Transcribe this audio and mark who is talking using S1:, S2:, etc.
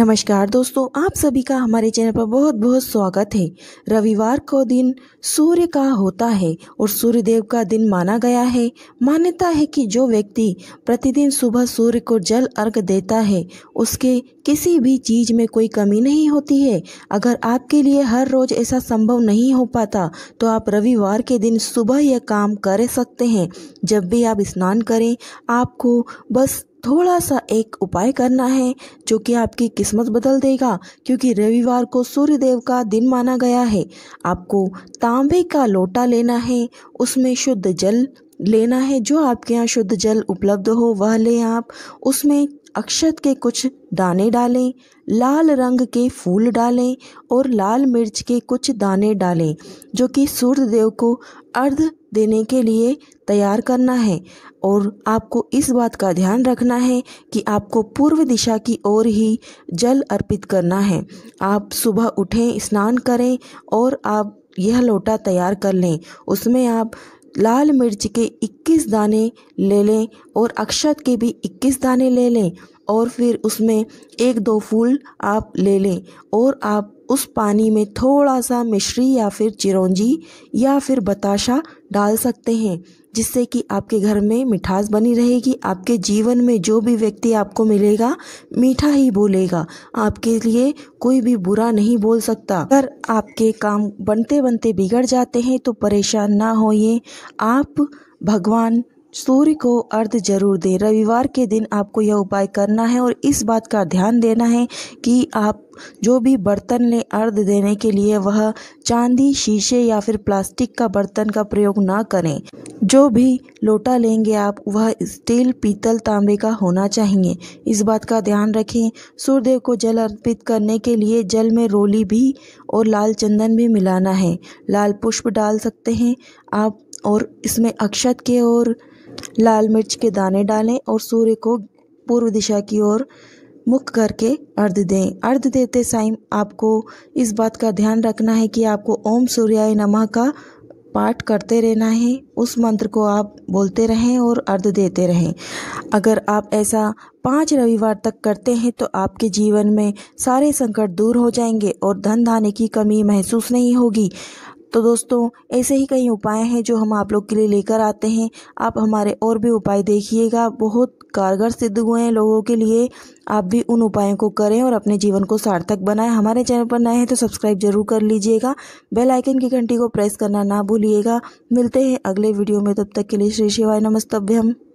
S1: नमस्कार दोस्तों आप सभी का हमारे चैनल पर बहुत बहुत स्वागत है रविवार को दिन सूर्य का होता है और सूर्य देव का दिन माना गया है मान्यता है कि जो व्यक्ति प्रतिदिन सुबह सूर्य को जल अर्घ देता है उसके किसी भी चीज में कोई कमी नहीं होती है अगर आपके लिए हर रोज ऐसा संभव नहीं हो पाता तो आप रविवार के दिन सुबह यह काम कर सकते हैं जब भी आप स्नान करें आपको बस थोड़ा सा एक उपाय करना है जो कि आपकी किस्मत बदल देगा क्योंकि रविवार को सूर्य देव का दिन माना गया है आपको तांबे का लोटा लेना है उसमें शुद्ध जल लेना है जो आपके यहाँ शुद्ध जल उपलब्ध हो वह लें आप उसमें अक्षत के कुछ दाने डालें लाल रंग के फूल डालें और लाल मिर्च के कुछ दाने डालें जो कि सूर्य देव को अर्ध देने के लिए तैयार करना है और आपको इस बात का ध्यान रखना है कि आपको पूर्व दिशा की ओर ही जल अर्पित करना है आप सुबह उठें स्नान करें और आप यह लोटा तैयार कर लें उसमें आप लाल मिर्च के 21 दाने ले लें और अक्षत के भी 21 दाने ले लें और फिर उसमें एक दो फूल आप ले लें और आप उस पानी में थोड़ा सा मिश्री या फिर चिरौंजी या फिर बताशा डाल सकते हैं जिससे कि आपके घर में मिठास बनी रहेगी आपके जीवन में जो भी व्यक्ति आपको मिलेगा मीठा ही बोलेगा आपके लिए कोई भी बुरा नहीं बोल सकता अगर आपके काम बनते बनते बिगड़ जाते हैं तो परेशान ना होइए आप भगवान सूर्य को अर्ध जरूर दें रविवार के दिन आपको यह उपाय करना है और इस बात का ध्यान देना है कि आप जो भी बर्तन लें अर्ध देने के लिए वह चांदी शीशे या फिर प्लास्टिक का बर्तन का प्रयोग ना करें जो भी लोटा लेंगे आप वह स्टील पीतल तांबे का होना चाहिए इस बात का ध्यान रखें सूर्यदेव को जल अर्पित करने के लिए जल में रोली भी और लाल चंदन भी मिलाना है लाल पुष्प डाल सकते हैं आप और इसमें अक्षत के और लाल मिर्च के दाने डालें और सूर्य को पूर्व दिशा की ओर मुख करके अर्ध दें अर्ध देते साइम आपको इस बात का ध्यान रखना है कि आपको ओम सूर्याय नमः का पाठ करते रहना है उस मंत्र को आप बोलते रहें और अर्ध देते रहें अगर आप ऐसा पाँच रविवार तक करते हैं तो आपके जीवन में सारे संकट दूर हो जाएंगे और धन धाने की कमी महसूस नहीं होगी तो दोस्तों ऐसे ही कई उपाय हैं जो हम आप लोग के लिए लेकर आते हैं आप हमारे और भी उपाय देखिएगा बहुत कारगर सिद्ध हुए हैं लोगों के लिए आप भी उन उपायों को करें और अपने जीवन को सार्थक बनाएं हमारे चैनल पर नए हैं तो सब्सक्राइब जरूर कर लीजिएगा बेल आइकन की घंटी को प्रेस करना ना भूलिएगा मिलते हैं अगले वीडियो में तब तक के लिए श्री शिवाय नमस्तभ्यम